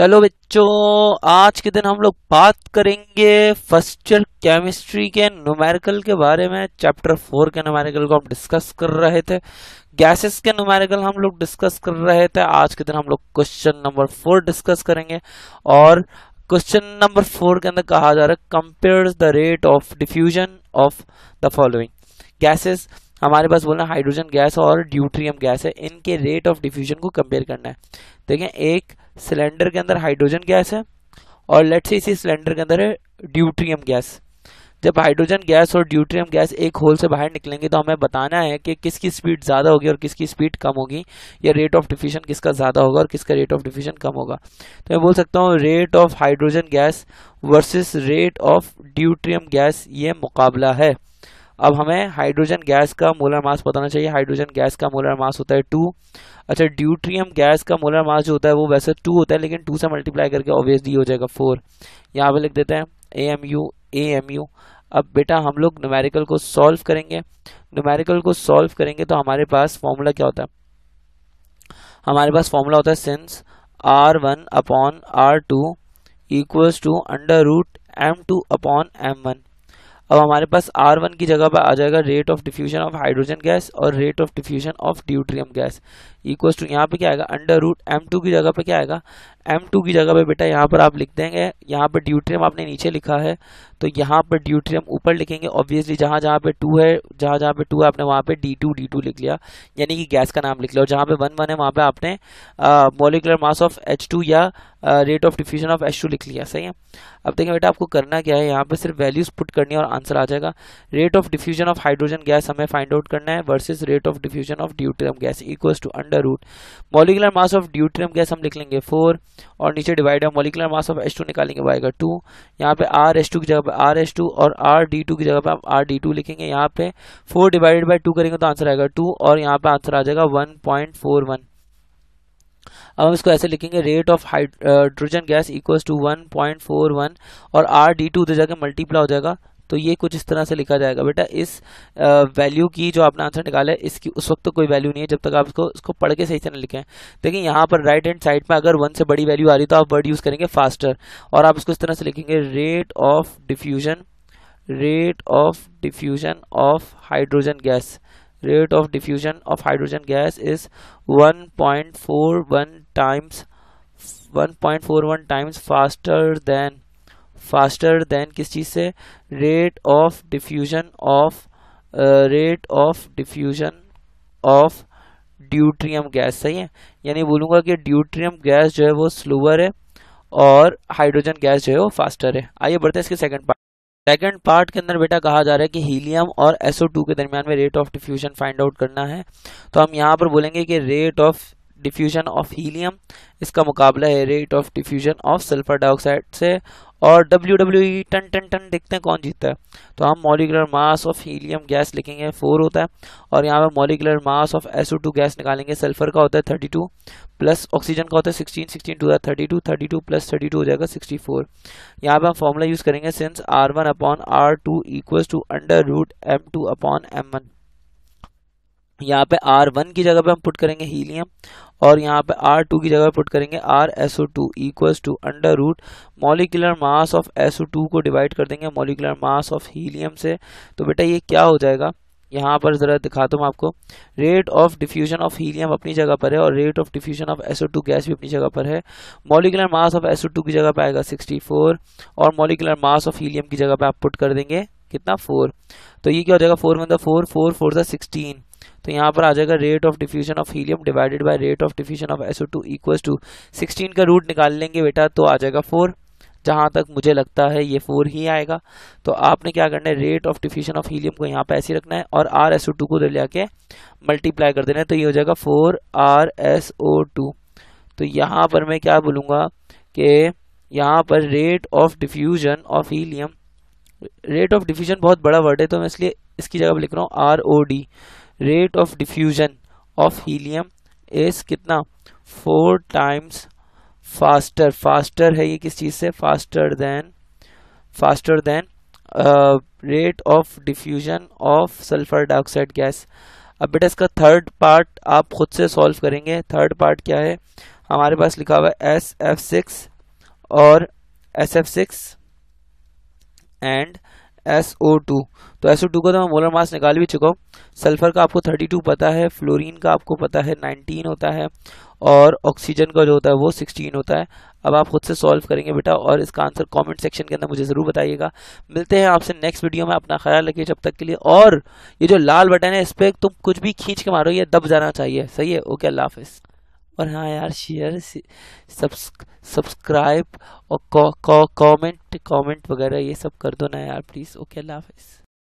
चलो बच्चों आज के दिन हम लोग बात करेंगे फर्स्ट ईयर केमिस्ट्री के न्यूमेरिकल के बारे में चैप्टर फोर के न्यूमेरिकल को हम डिस्कस कर रहे थे गैसेस के न्यूमेरिकल हम लोग डिस्कस कर रहे थे आज के दिन हम लोग क्वेश्चन नंबर फोर डिस्कस करेंगे और क्वेश्चन नंबर फोर के अंदर कहा जा रहा है compare the rate of diffusion of the following gases हमारे पास बोलना हाइड्रोजन गैस और ड्यूट्रियम गैस है इनके रेट ऑफ डिफ्यूजन को कंपेयर करना है देखें एक सिलेंडर के अंदर हाइड्रोजन गैस है और लेट से इसी सिलेंडर के अंदर है ड्यूट्रियम गैस जब हाइड्रोजन गैस और ड्यूट्रियम गैस एक होल से बाहर निकलेंगे तो हमें बताना है कि किसकी स्पीड ज़्यादा होगी और किसकी स्पीड कम होगी या रेट ऑफ डिफ्यूजन किसका ज़्यादा होगा और किसका रेट ऑफ डिफ्यूजन कम होगा तो मैं बोल सकता हूँ rate of hydrogen gas versus rate of deuterium gas ये मुकाबला है अब हमें हाइड्रोजन गैस का मोलर मास बताना चाहिए हाइड्रोजन गैस का मोलर मास होता है टू अच्छा ड्यूट्रियम गैस का मोलर मास जो होता है वो वैसे टू होता है लेकिन टू से मल्टीप्लाई करके ऑब्वियसली हो जाएगा फोर यहाँ पे लिख देते हैं A M U A M U अब बेटा हम लोग न्यूमेरिकल को सॉल्व करेंगे न्यूमेरिकल को सॉल्व करेंगे तो हमारे पास फॉर्मूला क्या होता है हमारे पास फॉर्मूला होता है since R one upon R two equals to under root M two upon M one अब हमारे पास आर वन की जगह पर आ जाएगा rate of diffusion of hydrogen gas और rate of diffusion of deuterium gas equal to यहाँ पे क्या आएगा अंडर रूट एम टू की जगह पे क्या आएगा एम टू की जगह पे बेटा यहाँ पर आप लिख देंगे यहाँ पर ड्यूट्रियम आपने नीचे लिखा है तो यहाँ पर ड्यूट्रियम ऊपर लिखेंगे ऑब्वियसली जहाँ जहाँ पे टू है जहाँ जहाँ पे टू है आपने वहाँ पे डी टू डी टू लिख लिया यानी कि गैस का नाम लिख लिया और जहाँ पे वन वन है वहाँ पे आपने molecular mass of H two या rate of diffusion of H two लिख लिया सही है अब देखिए बेटा आपको करना क्या है यहाँ पर सिर्फ वैल्यूज पुट करनी है और आंसर आ जाएगा rate of diffusion of hydrogen gas हमें फाइंड आउट करना है versus rate of diffusion of deuterium gas equals to under root molecular mass of deuterium gas हम लिख लेंगे फोर और नीचे डिवाइड है molecular mass of H two निकालेंगे वो टू यहाँ पे आर एच टू की जगह पे आर एच टू और आर डी टू की जगह पे आप आर डी टू लिखेंगे यहाँ पे फोर डिवाइडेड बाय टू करेंगे तो आंसर आएगा टू और यहाँ पे आंसर आ जाएगा वन पॉइंट फोर वन अब हम इसको ऐसे लिखेंगे rate of hydrogen gas equal to one point four one और आर डी टू उधर जाकर मल्टीप्लाई हो जाएगा तो ये कुछ इस तरह से लिखा जाएगा बेटा इस वैल्यू की जो आपने आंसर निकाला है इसकी उस वक्त तो कोई वैल्यू नहीं है जब तक आप इसको इसको पढ़ के सही तरह लिखें देखिए यहाँ पर राइट हैंड साइड में अगर वन से बड़ी वैल्यू आ रही तो आप वर्ड यूज़ करेंगे फास्टर और आप इसको इस तरह से लिखेंगे rate of diffusion rate of diffusion of hydrogen gas rate of diffusion of hydrogen gas is one times one times faster than faster than किस चीज़ से rate of diffusion of rate of diffusion of deuterium gas सही है यानी बोलूँगा कि deuterium gas जो है वो स्लोअर है और हाइड्रोजन गैस जो है वो फास्टर है आइए बढ़ते हैं इसके सेकंड पार्ट सेकंड पार्ट के अंदर बेटा कहा जा रहा है कि हीलियम और SO2 के दरमियान में rate of diffusion find out करना है तो हम यहाँ पर बोलेंगे कि rate of diffusion of helium इसका मुकाबला है rate of diffusion of sulphur dioxide से और डब्ल्यू डब्ल्यू e टन टन टन देखते हैं कौन जीतता है तो हम molecular mass of helium gas लिखेंगे फोर होता है और यहाँ पे molecular mass of SO two gas निकालेंगे सल्फर का होता है थर्टी टू प्लस ऑक्सीजन का होता है sixteen sixteen two thirty two thirty two plus thirty two हो जाएगा सिक्सटी फोर यहाँ पर हम फॉर्मूला यूज़ करेंगे since R one upon R two equals to under root M two upon M one यहाँ पे आर वन की जगह पे हम पुट करेंगे हीलियम और यहाँ पे आर टू की जगह पुट करेंगे R S O two equal to under root molecular mass of S two को डिवाइड कर देंगे मोलिकुलर मास ऑफ हीलियम से तो बेटा ये क्या हो जाएगा यहाँ पर ज़रा दिखाता हूँ आपको rate of diffusion of helium अपनी जगह पर है और rate of diffusion of SO gas भी अपनी जगह पर है मोलिकुलर मास ऑफ एसओ की जगह पर आएगा 64 और मोलिकुलर मास ऑफ हीलियम की जगह पर आप पुट कर देंगे कितना 4 तो ये क्या हो जाएगा 4 one the four four four the sixteen तो यहाँ पर आ जाएगा rate of diffusion of helium divided by rate of diffusion of SO two equal to sixteen का रूट निकाल लेंगे बेटा तो आ जाएगा फोर जहाँ तक मुझे लगता है ये फोर ही आएगा तो आपने क्या करना है rate of diffusion of helium को यहाँ पे ऐसे रखना है और आर एस ओ टू को ले जाके मल्टीप्लाई कर देना है तो ये हो जाएगा four R S O two तो यहाँ पर मैं क्या बोलूँगा कि यहाँ पर rate of diffusion of helium rate of diffusion बहुत बड़ा वर्ड है तो मैं इसलिए इसकी जगह लिख रहा हूँ R O D rate of diffusion of helium is कितना फोर टाइम्स फास्टर फास्टर है ये किस चीज़ से faster than faster than rate of diffusion of sulphur dioxide gas अब बेटा इसका थर्ड पार्ट आप खुद से सॉल्व करेंगे थर्ड पार्ट क्या है हमारे पास लिखा हुआ है एस एफ सिक्स और S F six and S O two तो एस ओ टू का तो मैं मोलर मास निकाल भी चुका हूँ सल्फर का आपको थर्टी टू पता है फ्लोरीन का आपको पता है नाइनटीन होता है और ऑक्सीजन का जो होता है वो सिक्सटीन होता है अब आप खुद से सॉल्व करेंगे बेटा और इसका आंसर कमेंट सेक्शन के अंदर मुझे ज़रूर बताइएगा मिलते हैं आपसे नेक्स्ट वीडियो में अपना ख्याल रखिए जब तक के लिए और ये जो लाल बटन है इस पर तुम कुछ भी खींच के मारो ये दब जाना चाहिए सही है ओके अल्लाह हाफिज़ और हाँ यार शेयर सब्सक्राइब और कमेंट कमेंट वगैरह ये सब कर दो ना यार प्लीज़ ओके अल्लाह हाफिज़